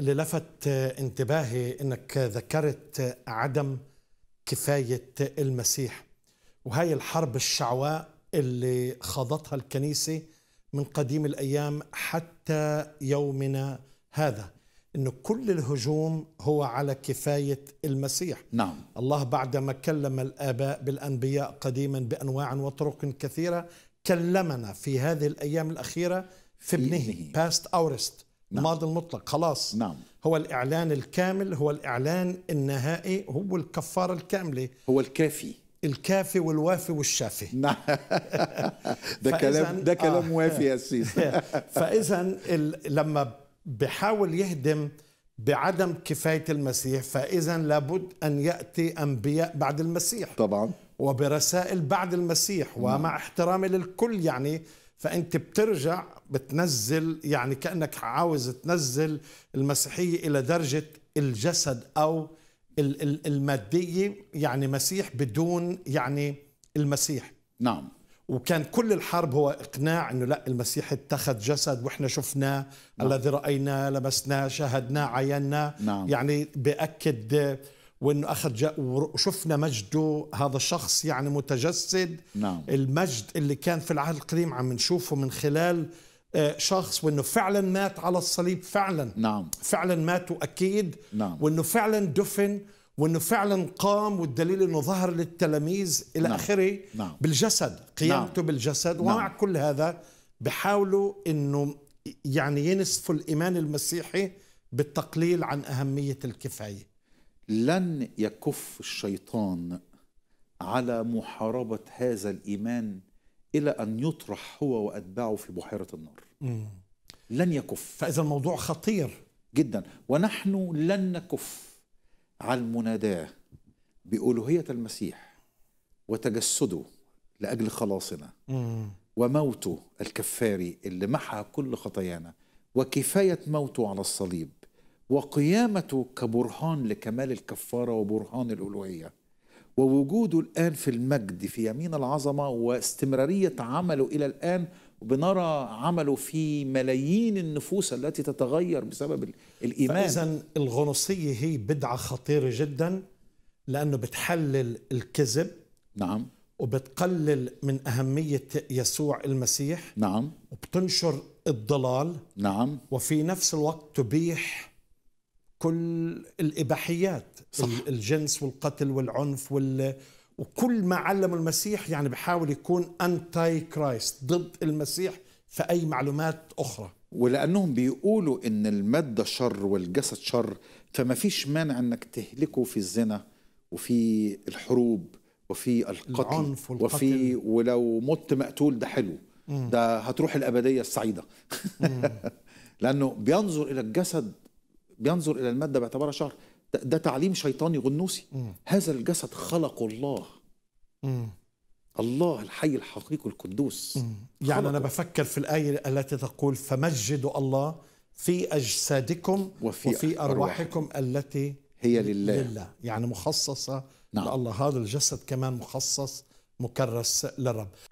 اللي لفت انتباهي انك ذكرت عدم كفايه المسيح وهي الحرب الشعواء اللي خاضتها الكنيسه من قديم الايام حتى يومنا هذا انه كل الهجوم هو على كفايه المسيح نعم الله بعدما كلم الاباء بالانبياء قديما بانواع وطرق كثيره كلمنا في هذه الايام الاخيره في ابنه باست اورست نعم. الماضي المطلق خلاص نعم هو الإعلان الكامل هو الإعلان النهائي هو الكفارة الكاملة هو الكافي الكافي والوافي والشافي نعم ده كلام آه. ده كلام آه وافي يا سيس فاذا لما بحاول يهدم بعدم كفايه المسيح فاذا لابد ان ياتي انبياء بعد المسيح طبعا وبرسائل بعد المسيح ومع نعم. احترامي للكل يعني فانت بترجع بتنزل يعني كانك عاوز تنزل المسيحيه الى درجه الجسد او الماديه يعني مسيح بدون يعني المسيح نعم وكان كل الحرب هو اقناع انه لا المسيح اتخذ جسد واحنا شفناه نعم. الذي رايناه لمسناه شاهدناه عيناه نعم. يعني باكد وانه اخذ جا وشفنا مجده هذا الشخص يعني متجسد نعم. المجد اللي كان في العهد القديم عم نشوفه من خلال آه، شخص وانه فعلا مات على الصليب فعلا نعم فعلا مات واكيد نعم وانه فعلا دفن وانه فعلا قام والدليل انه ظهر للتلاميذ الى نعم. اخره نعم. بالجسد نعم. قيامته نعم. بالجسد ومع نعم. كل هذا بحاولوا انه يعني ينسفوا الايمان المسيحي بالتقليل عن اهميه الكفايه لن يكف الشيطان على محاربه هذا الايمان الى ان يطرح هو واتباعه في بحيره النار. لن يكف. فاذا الموضوع خطير جدا ونحن لن نكف على المناداه بالوهيه المسيح وتجسده لاجل خلاصنا وموته الكفاري اللي محى كل خطايانا وكفايه موته على الصليب وقيامته كبرهان لكمال الكفاره وبرهان الالوهيه ووجوده الان في المجد في يمين العظمه واستمراريه عمله الى الان بنرى عمله في ملايين النفوس التي تتغير بسبب الايمان اذا الغنوصيه هي بدعه خطيره جدا لانه بتحلل الكذب نعم وبتقلل من أهمية يسوع المسيح نعم وبتنشر الضلال نعم وفي نفس الوقت تبيح كل الاباحيات صح. الجنس والقتل والعنف وال وكل ما علمه المسيح يعني بحاول يكون انتي كرايست ضد المسيح في اي معلومات اخرى ولانهم بيقولوا ان الماده شر والجسد شر فما فيش مانع انك تهلكه في الزنا وفي الحروب وفي القتل العنف والقتل. وفي ولو مت مقتول ده حلو مم. ده هتروح الابديه السعيده لانه بينظر الى الجسد بينظر الى الماده باعتبارها شهر ده, تعليم شيطاني غنوسي هذا الجسد خلقه الله مم. الله الحي الحقيقي القدوس يعني انا بفكر في الايه التي تقول فمجدوا الله في اجسادكم وفي, وفي ارواحكم التي هي لله, لله. يعني مخصصه نعم. لله هذا الجسد كمان مخصص مكرس للرب